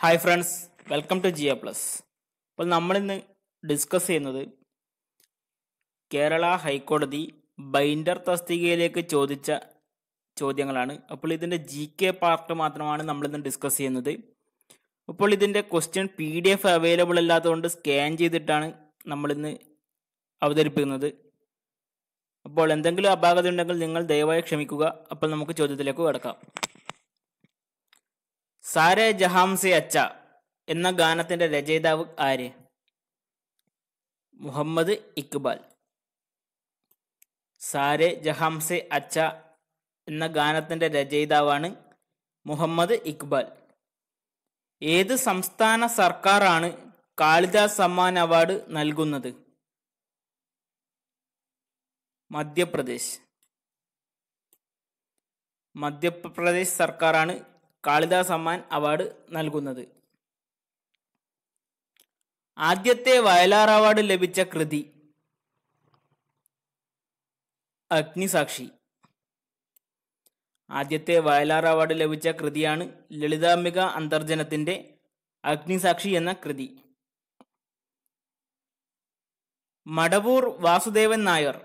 hi friends welcome to Jiya plus അപ്പോൾ നമ്മളിന്ന് discuss ചെയ്യുന്നത് കേരള ഹൈക്കോടതി ബൈൻഡർ തസ്തികയിലേക്ക് ചോദിച്ച ചോദ്യങ്ങളാണ് അപ്പോൾ ഇതിൻ്റെ ജി കെ പാർട്ട് മാത്രമാണ് നമ്മളിന്ന് ഡിസ്കസ് ചെയ്യുന്നത് അപ്പോൾ ഇതിൻ്റെ question P D F available അല്ലാത്തതുകൊണ്ട് സ്കാൻ ചെയ്തിട്ടാണ് നമ്മളിന്ന് അവതരിപ്പിക്കുന്നത് അപ്പോൾ എന്തെങ്കിലും അപാകത ഉണ്ടെങ്കിൽ നിങ്ങൾ ദയവായി ക്ഷമിക്കുക അപ്പോൾ നമുക്ക് ചോദ്യത്തിലേക്ക് കടക്കാം സാരെ ജഹാംസെ അച്ച എന്ന ഗാനത്തിൻ്റെ രചയിതാവ് ആര് മുഹമ്മദ് ഇക്ബാൽ സാരെ ജഹാംസെ അച്ച എന്ന ഗാനത്തിൻ്റെ രചയിതാവാണ് മുഹമ്മദ് ഇക്ബാൽ ഏത് സംസ്ഥാന സർക്കാരാണ് കാളിദാസ് സമ്മാൻ അവാർഡ് നൽകുന്നത് മധ്യപ്രദേശ് മധ്യപ്രദേശ് സർക്കാരാണ് കാളിദാസ് സമ്മാൻ അവാർഡ് നൽകുന്നത് ആദ്യത്തെ വയലാർ അവാർഡ് ലഭിച്ച കൃതി അഗ്നിസാക്ഷി ആദ്യത്തെ വയലാർ അവാർഡ് ലഭിച്ച കൃതിയാണ് ലളിതാംബിക അന്തർജനത്തിൻ്റെ അഗ്നിസാക്ഷി എന്ന കൃതി മടവൂർ വാസുദേവൻ നായർ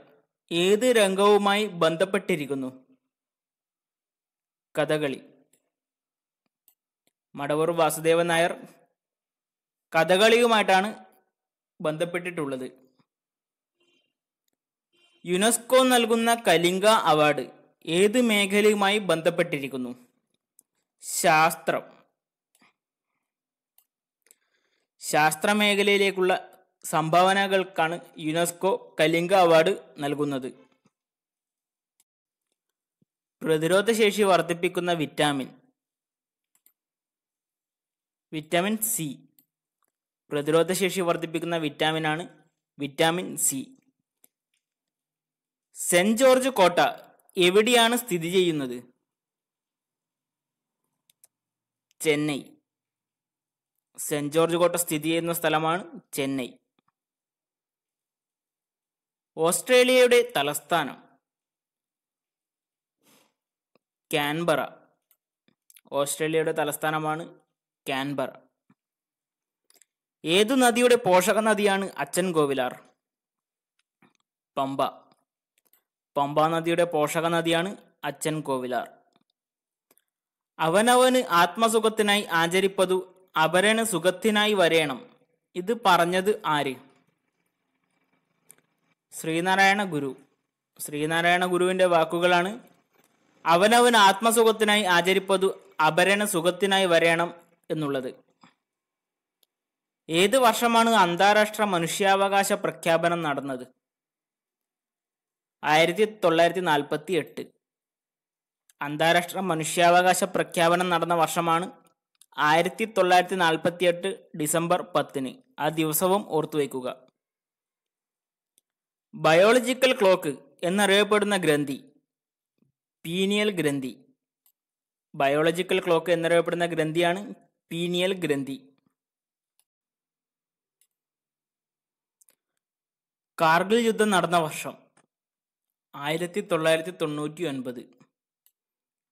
ഏത് രംഗവുമായി ബന്ധപ്പെട്ടിരിക്കുന്നു കഥകളി മടവൂർ വാസുദേവൻ നായർ കഥകളിയുമായിട്ടാണ് ബന്ധപ്പെട്ടിട്ടുള്ളത് യുനെസ്കോ നൽകുന്ന കലിംഗ അവാർഡ് ഏത് മേഖലയുമായി ബന്ധപ്പെട്ടിരിക്കുന്നു ശാസ്ത്രം ശാസ്ത്രമേഖലയിലേക്കുള്ള സംഭാവനകൾക്കാണ് യുനെസ്കോ കലിംഗ അവാർഡ് നൽകുന്നത് പ്രതിരോധശേഷി വർദ്ധിപ്പിക്കുന്ന വിറ്റാമിൻ വിറ്റാമിൻ സി പ്രതിരോധശേഷി വർദ്ധിപ്പിക്കുന്ന വിറ്റാമിനാണ് വിറ്റാമിൻ സി സെന്റ് ജോർജ് കോട്ട എവിടെയാണ് സ്ഥിതി ചെയ്യുന്നത് ചെന്നൈ സെന്റ് ജോർജ് കോട്ട സ്ഥിതി ചെയ്യുന്ന സ്ഥലമാണ് ചെന്നൈ ഓസ്ട്രേലിയയുടെ തലസ്ഥാനം കാൻബറ ഓസ്ട്രേലിയയുടെ തലസ്ഥാനമാണ് കാൻബറ ഏതു നദിയുടെ പോഷക നദിയാണ് അച്ഛൻ കോവിലാർ പമ്പ പമ്പ നദിയുടെ പോഷക നദിയാണ് അച്ഛൻ കോവിലാർ അവനവന് ആത്മസുഖത്തിനായി ആചരിപ്പതു അപരന് സുഖത്തിനായി വരേണം ഇത് പറഞ്ഞത് ആര് ശ്രീനാരായണ ഗുരു ശ്രീനാരായണ ഗുരുവിൻ്റെ വാക്കുകളാണ് അവനവൻ ആത്മസുഖത്തിനായി ആചരിപ്പതു അപരണ സുഖത്തിനായി വരയണം എന്നുള്ളത് ഏത് വർഷമാണ് അന്താരാഷ്ട്ര മനുഷ്യാവകാശ പ്രഖ്യാപനം നടന്നത് ആയിരത്തി തൊള്ളായിരത്തി നാൽപ്പത്തി എട്ട് അന്താരാഷ്ട്ര മനുഷ്യാവകാശ പ്രഖ്യാപനം നടന്ന വർഷമാണ് ആയിരത്തി തൊള്ളായിരത്തി നാൽപ്പത്തി എട്ട് ഡിസംബർ പത്തിന് ആ ദിവസവും ഓർത്തുവയ്ക്കുക ബയോളജിക്കൽ ക്ലോക്ക് എന്നറിയപ്പെടുന്ന ഗ്രന്ഥി പീനിയൽ ഗ്രന്ഥി ബയോളജിക്കൽ ക്ലോക്ക് എന്നറിയപ്പെടുന്ന ഗ്രന്ഥിയാണ് പീനിയൽ ഗ്രന്ഥി കാർഗിൽ യുദ്ധം നടന്ന വർഷം ആയിരത്തി തൊള്ളായിരത്തി തൊണ്ണൂറ്റി ഒൻപത്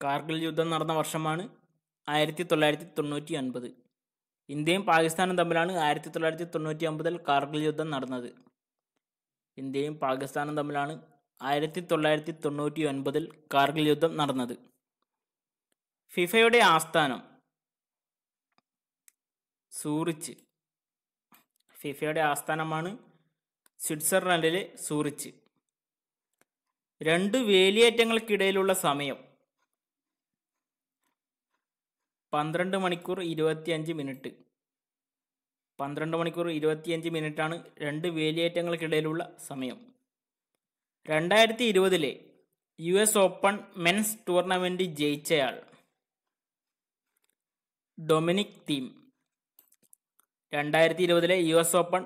കാർഗിൽ യുദ്ധം നടന്ന വർഷമാണ് ആയിരത്തി തൊള്ളായിരത്തി തൊണ്ണൂറ്റി ഒൻപത് ഇന്ത്യയും പാകിസ്ഥാനും തമ്മിലാണ് ആയിരത്തി തൊള്ളായിരത്തി തൊണ്ണൂറ്റി ഒമ്പതിൽ കാർഗിൽ യുദ്ധം നടന്നത് ഇന്ത്യയും പാകിസ്ഥാനും തമ്മിലാണ് ആയിരത്തി തൊള്ളായിരത്തി തൊണ്ണൂറ്റി ഒൻപതിൽ കാർഗിൽ യുദ്ധം നടന്നത് ഫിഫയുടെ ആസ്ഥാനം സൂറിച്ച് ഫിഫയുടെ ആസ്ഥാനമാണ് സ്വിറ്റ്സർലൻഡിലെ സൂറിച്ച് രണ്ട് വേലിയേറ്റങ്ങൾക്കിടയിലുള്ള സമയം പന്ത്രണ്ട് മണിക്കൂർ ഇരുപത്തിയഞ്ച് മിനിറ്റ് പന്ത്രണ്ട് മണിക്കൂർ ഇരുപത്തിയഞ്ച് മിനിറ്റാണ് രണ്ട് വേലിയേറ്റങ്ങൾക്കിടയിലുള്ള സമയം രണ്ടായിരത്തി ഇരുപതിലെ U S open men's tournament ജയിച്ചയാൾ ഡൊമിനിക് തീം രണ്ടായിരത്തി ഇരുപതിലെ യു എസ് ഓപ്പൺ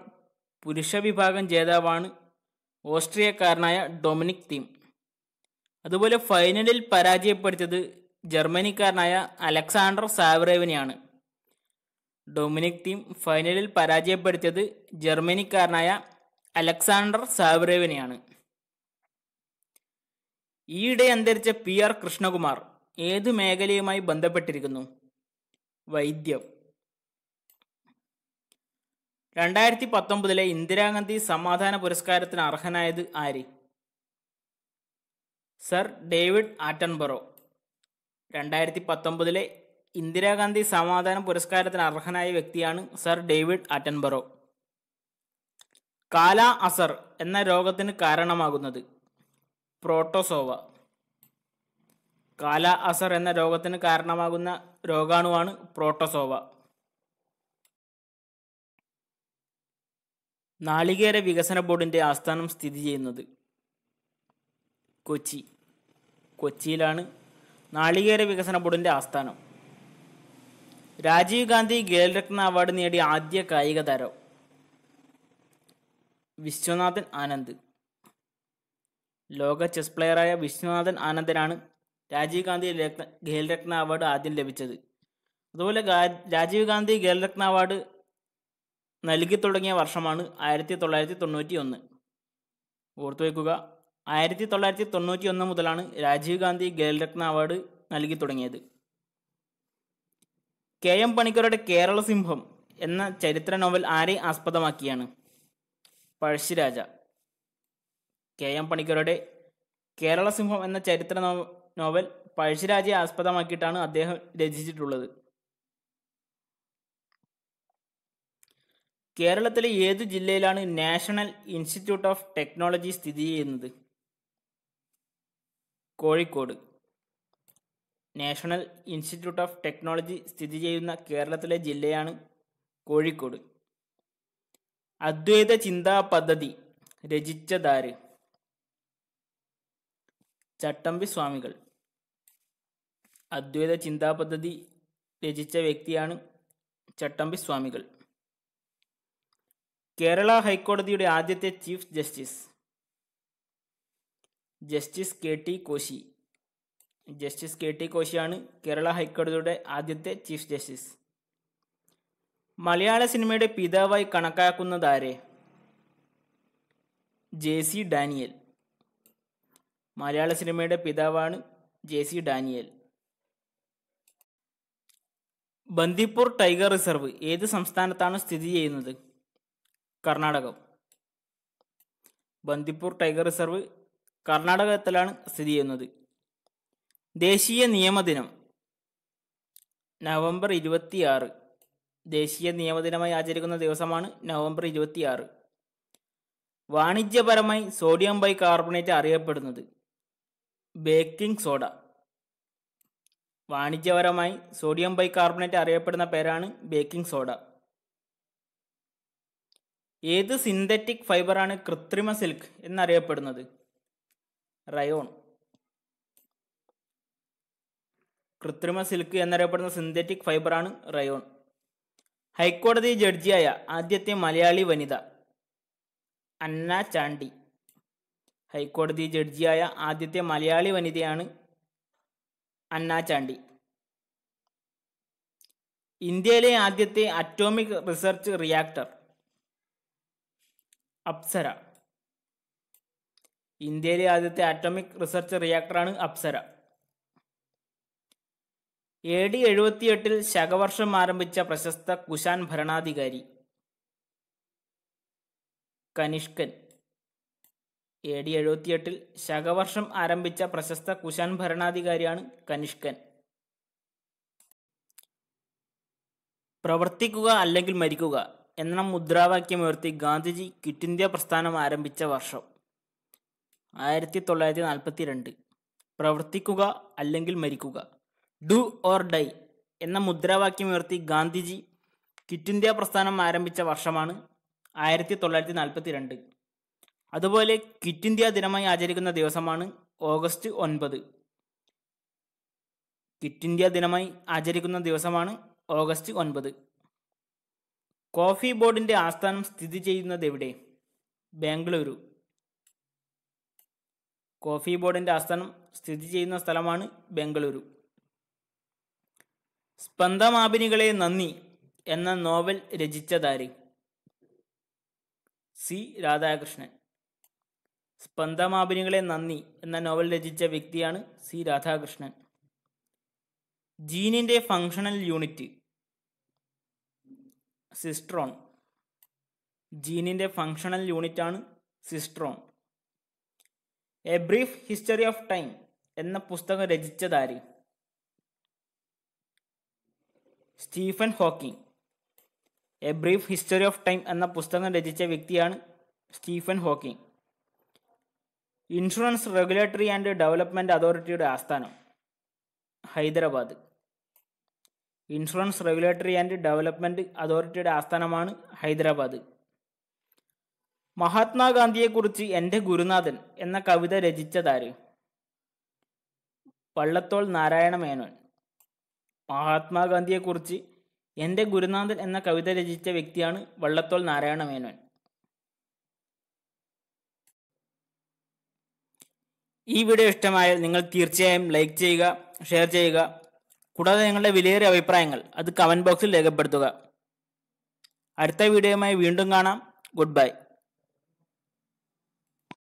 പുരുഷ വിഭാഗം ജേതാവാണ് ഓസ്ട്രിയക്കാരനായ ഡൊമിനിക് തീം അതുപോലെ ഫൈനലിൽ പരാജയപ്പെടുത്തിയത് ജർമ്മനിക്കാരനായ അലക്സാണ്ടർ സാവറേവിനെയാണ് ഡൊമിനിക് ടീം ഫൈനലിൽ പരാജയപ്പെടുത്തിയത് ജർമ്മനിക്കാരനായ അലക്സാണ്ടർ സാവറേവിനെയാണ് ഈയിടെ അന്തരിച്ച പി ആർ കൃഷ്ണകുമാർ ഏതു മേഖലയുമായി ബന്ധപ്പെട്ടിരിക്കുന്നു വൈദ്യം രണ്ടായിരത്തി പത്തൊമ്പതിലെ ഇന്ദിരാഗാന്ധി സമാധാന പുരസ്കാരത്തിന് അർഹനായത് ആര് സർ ഡേവിഡ് ആറ്റൻബറോ രണ്ടായിരത്തി പത്തൊമ്പതിലെ ഇന്ദിരാഗാന്ധി സമാധാന പുരസ്കാരത്തിന് അർഹനായ വ്യക്തിയാണ് സർ ഡേവിഡ് അറ്റൻബറോ കാല അസർ എന്ന രോഗത്തിന് കാരണമാകുന്നത് പ്രോട്ടോസോവ കാല അസർ എന്ന രോഗത്തിന് കാരണമാകുന്ന രോഗാണുവാണ് പ്രോട്ടോസോവ നാളികേര വികസന ബോർഡിൻ്റെ ആസ്ഥാനം സ്ഥിതി ചെയ്യുന്നത് കൊച്ചി കൊച്ചിയിലാണ് നാളികേര വികസന ബോർഡിൻ്റെ ആസ്ഥാനം രാജീവ് ഗാന്ധി ഖേൽരത്ന അവാർഡ് നേടിയ ആദ്യ കായിക താരം വിശ്വനാഥൻ ആനന്ദ് ലോക ചെസ് പ്ലെയറായ വിശ്വനാഥൻ ആനന്ദനാണ് രാജീവ് ഗാന്ധി ഖേൽരത്ന അവാർഡ് ആദ്യം ലഭിച്ചത് അതുപോലെ രാജീവ് ഗാന്ധി ഖേൽരത്ന അവാർഡ് നൽകി തുടങ്ങിയ വർഷമാണ് ആയിരത്തി തൊള്ളായിരത്തി തൊണ്ണൂറ്റി ഒന്ന് ഓർത്തു വയ്ക്കുക ആയിരത്തി തൊള്ളായിരത്തി തൊണ്ണൂറ്റി ഒന്ന് മുതലാണ് രാജീവ് ഗാന്ധി ഖേൽരത്ന അവാർഡ് നൽകി തുടങ്ങിയത് കെ എം പണിക്കരുടെ കേരള സിംഹം എന്ന ചരിത്ര നോവൽ ആരെ ആസ്പദമാക്കിയാണ് പഴശ്ശിരാജ കെ എം പണിക്കരുടെ കേരള സിംഹം എന്ന ചരിത്ര നോവൽ പഴശ്ശിരാജയെ ആസ്പദമാക്കിയിട്ടാണ് അദ്ദേഹം രചിച്ചിട്ടുള്ളത് കേരളത്തിലെ ഏതു ജില്ലയിലാണ് നാഷണൽ ഇൻസ്റ്റിറ്റ്യൂട്ട് ഓഫ് ടെക്നോളജി സ്ഥിതി ചെയ്യുന്നത് Kozhikode national institute of technology സ്ഥിതി ചെയ്യുന്ന കേരളത്തിലെ ജില്ലയാണ് കോഴിക്കോട് അദ്വൈത ചിന്താ പദ്ധതി രചിച്ചതാര് ചട്ടമ്പി സ്വാമികൾ അദ്വൈത ചിന്താ പദ്ധതി രചിച്ച വ്യക്തിയാണ് ചട്ടമ്പി സ്വാമികൾ കേരള ഹൈക്കോടതിയുടെ ആദ്യത്തെ chief justice justice K T Koshy justice K T കോശിയാണ് കേരള ഹൈക്കോടതിയുടെ ആദ്യത്തെ ചീഫ് ജസ്റ്റിസ് മലയാള സിനിമയുടെ പിതാവായി കണക്കാക്കുന്നതാരെ ജെ സി ഡാനിയൽ മലയാള സിനിമയുടെ പിതാവാണ് J C Daniel Bandipur tiger reserve ഏത് സംസ്ഥാനത്താണ് സ്ഥിതി ചെയ്യുന്നത് കർണാടകം ബന്ദിപ്പൂർ ടൈഗർ റിസർവ് കർണാടകത്തിലാണ് സ്ഥിതി ചെയ്യുന്നത് ദേശീയ നിയമദിനം നവംബർ ഇരുപത്തിയാറ് ദേശീയ നിയമദിനമായി ആചരിക്കുന്ന ദിവസമാണ് നവംബർ ഇരുപത്തിയാറ് വാണിജ്യപരമായി സോഡിയം ബൈ കാർബണേറ്റ് അറിയപ്പെടുന്നത് ബേക്കിംഗ് സോഡ വാണിജ്യപരമായി സോഡിയം ബൈ കാർബണേറ്റ് അറിയപ്പെടുന്ന പേരാണ് ബേക്കിംഗ് സോഡ ഏത് സിന്തറ്റിക് ഫൈബറാണ് കൃത്രിമ സിൽക്ക് എന്നറിയപ്പെടുന്നത് റയോൺ കൃത്രിമ സിൽക്ക് എന്നറിയപ്പെടുന്ന സിന്തറ്റിക് ഫൈബറാണ് റയോൺ ഹൈക്കോടതി ജഡ്ജിയായ ആദ്യത്തെ മലയാളി വനിത അന്ന ചാണ്ടി ഹൈക്കോടതി ജഡ്ജിയായ ആദ്യത്തെ മലയാളി വനിതയാണ് അന്ന ചാണ്ടി ഇന്ത്യയിലെ ആദ്യത്തെ അറ്റോമിക് റിസർച്ച് റിയാക്ടർ അപ്സര ഇന്ത്യയിലെ ആദ്യത്തെ അറ്റോമിക് റിസർച്ച് റിയാക്ടറാണ് അപ്സര എ ഡി എഴുപത്തിയെട്ടിൽ ശകവർഷം ആരംഭിച്ച പ്രശസ്ത കുശാൻ ഭരണാധികാരി കനിഷ്കൻ എ ഡി എഴുപത്തിയെട്ടിൽ ശകവർഷം ആരംഭിച്ച പ്രശസ്ത കുശാൻ ഭരണാധികാരിയാണ് കനിഷ്കൻ പ്രവർത്തിക്കുക അല്ലെങ്കിൽ മരിക്കുക എന്ന മുദ്രാവാക്യമുയർത്തി ഗാന്ധിജി ക്വിറ്റ് ഇന്ത്യ പ്രസ്ഥാനം ആരംഭിച്ച വർഷം ആയിരത്തി തൊള്ളായിരത്തി നാൽപ്പത്തി രണ്ട് പ്രവർത്തിക്കുക അല്ലെങ്കിൽ മരിക്കുക ഡു ഓർ ഡൈ എന്ന മുദ്രാവാക്യം ഉയർത്തി ഗാന്ധിജി ക്വിറ്റ് ഇന്ത്യ പ്രസ്ഥാനം ആരംഭിച്ച വർഷമാണ് ആയിരത്തി തൊള്ളായിരത്തി നാൽപ്പത്തി രണ്ട് അതുപോലെ ക്വിറ്റ് ഇന്ത്യ ദിനമായി ആചരിക്കുന്ന ദിവസമാണ് ഓഗസ്റ്റ് ഒൻപത് ക്വിറ്റ് ഇന്ത്യ ദിനമായി ആചരിക്കുന്ന ദിവസമാണ് ഓഗസ്റ്റ് ഒൻപത് കോഫി ബോർഡിൻ്റെ ആസ്ഥാനം സ്ഥിതി ചെയ്യുന്നത് എവിടെ ബാംഗ്ലൂരു കോഫി ബോർഡിൻ്റെ ആസ്ഥാനം സ്ഥിതി ചെയ്യുന്ന സ്ഥലമാണ് ബംഗളൂരു സ്പന്ദമാപിനികളെ നന്ദി എന്ന നോവൽ രചിച്ചതാര് സി രാധാകൃഷ്ണൻ സ്പന്ദമാപിനികളെ നന്ദി എന്ന നോവൽ രചിച്ച വ്യക്തിയാണ് സി രാധാകൃഷ്ണൻ ജീനിന്റെ ഫങ്ഷണൽ യൂണിറ്റ് സിസ്ട്രോൺ ജീനിന്റെ ഫങ്ഷണൽ യൂണിറ്റാണ് cistron a brief history of time എന്ന പുസ്തകം രചിച്ചതാര് Stephen Hawking a brief history of time എന്ന പുസ്തകം രചിച്ച വ്യക്തിയാണ് Stephen Hawking insurance regulatory and development അതോറിറ്റിയുടെ ആസ്ഥാനം Hyderabad insurance regulatory and development അതോറിറ്റിയുടെ ആസ്ഥാനമാണ് ഹൈദരാബാദ് മഹാത്മാഗാന്ധിയെക്കുറിച്ച് എൻ്റെ ഗുരുനാഥൻ എന്ന കവിത രചിച്ചതാര് പള്ളത്തോൾ നാരായണ മേനോൻ മഹാത്മാഗാന്ധിയെക്കുറിച്ച് എൻ്റെ ഗുരുനാഥൻ എന്ന കവിത രചിച്ച വ്യക്തിയാണ് വള്ളത്തോൾ നാരായണ മേനോൻ ഈ വീഡിയോ ഇഷ്ടമായാൽ നിങ്ങൾ തീർച്ചയായും ലൈക്ക് ചെയ്യുക ഷെയർ ചെയ്യുക കൂടാതെ നിങ്ങളുടെ വിലയേറിയ അഭിപ്രായങ്ങൾ അത് കമൻറ്റ് ബോക്സിൽ രേഖപ്പെടുത്തുക അടുത്ത വീഡിയോയുമായി വീണ്ടും കാണാം ഗുഡ് ബൈ